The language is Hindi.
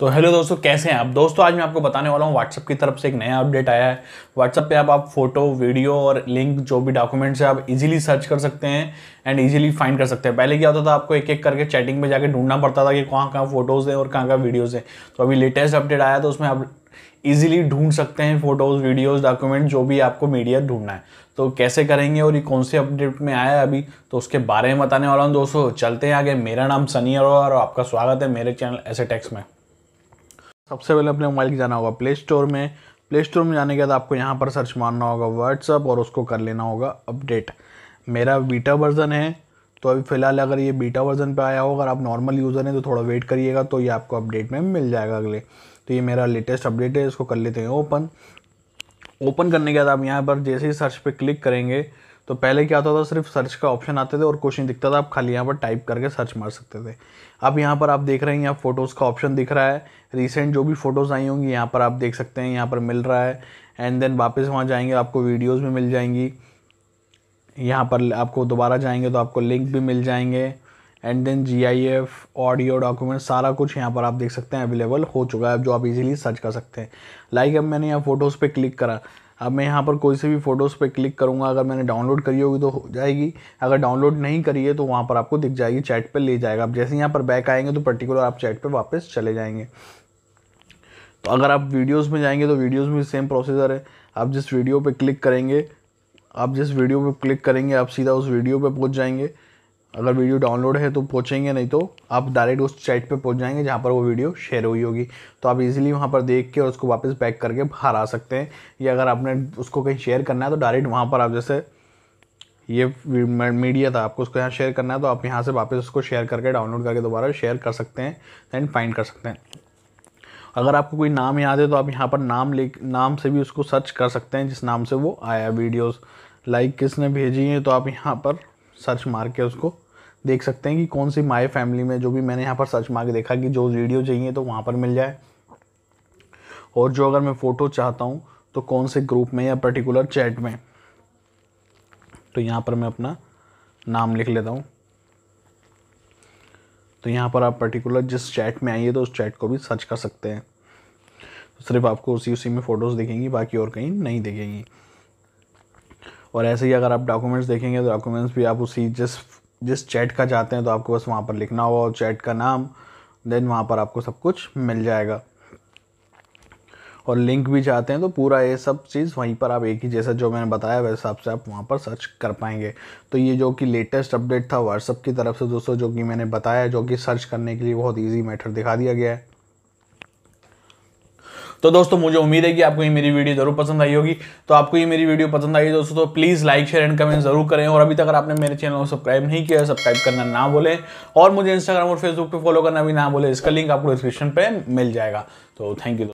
तो हेलो दोस्तों कैसे हैं आप दोस्तों आज मैं आपको बताने वाला हूँ व्हाट्सअप की तरफ से एक नया अपडेट आया है व्हाट्सअप पे आप आप फोटो वीडियो और लिंक जो भी डॉक्यूमेंट्स है आप इजीली सर्च कर सकते हैं एंड इजीली फाइंड कर सकते हैं पहले क्या होता था आपको एक एक करके चैटिंग में जाकर ढूंढना पड़ता था कि कहाँ कहाँ फोटोज़ हैं और कहाँ कहाँ वीडियोज़ हैं तो अभी लेटेस्ट अपडेट आया तो उसमें आप इजीली ढूंढ सकते हैं फोटोज़ वीडियोज़ डॉक्यूमेंट जो भी आपको मीडिया ढूंढना है तो कैसे करेंगे और ये कौन से अपडेट में आया है अभी तो उसके बारे में बताने वाला हूँ दोस्तों चलते हैं आगे मेरा नाम सनी अरोड़ा और आपका स्वागत है मेरे चैनल ऐसे टेक्स में सबसे पहले अपने मोबाइल की जाना होगा प्ले स्टोर में प्ले स्टोर में जाने के बाद आपको यहाँ पर सर्च मारना होगा व्हाट्सअप और उसको कर लेना होगा अपडेट मेरा बीटा वर्ज़न है तो अभी फ़िलहाल अगर ये बीटा वर्ज़न पे आया हो अगर आप नॉर्मल यूज़र हैं तो थोड़ा वेट करिएगा तो ये आपको अपडेट में मिल जाएगा अगले तो ये मेरा लेटेस्ट अपडेट है इसको कर लेते हैं ओपन ओपन करने के बाद आप यहाँ पर जैसे ही सर्च पर क्लिक करेंगे तो पहले क्या होता था सिर्फ सर्च का ऑप्शन आते थे और क्वेश्चन दिखता था आप खाली यहाँ पर टाइप करके सर्च मार सकते थे अब यहाँ पर आप देख रहे हैं यहाँ फ़ोटोज़ का ऑप्शन दिख रहा है रिसेंट जो भी फ़ोटोज़ आई होंगी यहाँ पर आप देख सकते हैं यहाँ पर मिल रहा है एंड देन वापस वहाँ जाएंगे आपको वीडियोज़ भी मिल जाएंगी यहाँ पर आपको दोबारा जाएंगे तो आपको लिंक भी मिल जाएंगे and then G I F audio document सारा कुछ यहाँ पर आप देख सकते हैं अवेलेबल हो चुका है जो आप इजीली सर्च कर सकते हैं लाइक like अब मैंने यहाँ फ़ोटोज़ पे क्लिक करा अब मैं यहाँ पर कोई से भी फ़ोटोज़ पे क्लिक करूँगा अगर मैंने डाउनलोड करी होगी तो हो जाएगी अगर डाउनलोड नहीं करी है तो वहाँ पर आपको दिख जाएगी चैट पर ले जाएगा आप जैसे यहाँ पर बैक आएंगे तो पर्टिकुलर आप चैट पर वापस चले जाएंगे तो अगर आप वीडियोज़ में जाएंगे तो वीडियोज़ में सेम प्रोसीजर है आप जिस वीडियो पर क्लिक करेंगे आप जिस वीडियो पर क्लिक करेंगे आप सीधा उस वीडियो पर पहुँच जाएंगे अगर वीडियो डाउनलोड है तो पहुँचेंगे नहीं तो आप डायरेक्ट उस चैट पे पहुँच जाएंगे जहाँ पर वो वीडियो शेयर हुई होगी तो आप इजीली वहाँ पर देख के और उसको वापस पैक करके बाहर आ सकते हैं या अगर आपने उसको कहीं शेयर करना है तो डायरेक्ट वहाँ पर आप जैसे ये मीडिया था आपको उसको यहाँ शेयर करना है तो आप यहाँ से वापस उसको शेयर करके डाउनलोड करके दोबारा शेयर कर सकते हैं एंड फाइंड कर सकते हैं अगर आपको कोई नाम याद है तो आप यहाँ पर नाम ले नाम से भी उसको सर्च कर सकते हैं जिस नाम से वो आया वीडियोस लाइक किसने भेजी है तो आप यहाँ पर सर्च मार के उसको देख सकते हैं कि कौन सी माई फैमिली में जो भी मैंने यहाँ पर सर्च मार के देखा कि जो वीडियो चाहिए तो वहाँ पर मिल जाए और जो अगर मैं फ़ोटो चाहता हूँ तो कौन से ग्रुप में या पर्टिकुलर चैट में तो यहाँ पर मैं अपना नाम लिख लेता हूँ तो यहाँ पर आप पर्टिकुलर जिस चैट में आइए तो उस चैट को भी सर्च कर सकते हैं तो सिर्फ आपको उसी उसी में फ़ोटोज़ दिखेंगी बाकी और कहीं नहीं दिखेंगी और ऐसे ही अगर आप डॉक्यूमेंट्स देखेंगे तो डॉक्यूमेंट्स भी आप उसी जिस जिस चैट का चाहते हैं तो आपको बस वहाँ पर लिखना होगा और चैट का नाम देन वहाँ पर आपको सब कुछ मिल जाएगा और लिंक भी चाहते हैं तो पूरा ये सब चीज़ वहीं पर आप एक ही जैसा जो मैंने बताया वैसे हिसाब से आप वहाँ पर सर्च कर पाएंगे तो ये जो कि लेटेस्ट अपडेट था व्हाट्सअप की तरफ से दोस्तों जो कि मैंने बताया जो कि सर्च करने के लिए बहुत ईजी मैथड दिखा दिया गया है तो दोस्तों मुझे उम्मीद है कि आपको ये मेरी वीडियो जरूर पसंद आई होगी तो आपको ये मेरी वीडियो पसंद आई दोस्तों तो please like share and comment जरूर करें और अभी तक आपने मेरे चैनल को सब्सक्राइब नहीं किया सब्सक्राइब करना ना बोले और मुझे इंस्टाग्राम और फेसबुक पर फॉलो करना भी ना बोले इसका लिंक आपको डिस्क्रिप्शन पर मिल जाएगा तो थैंक यू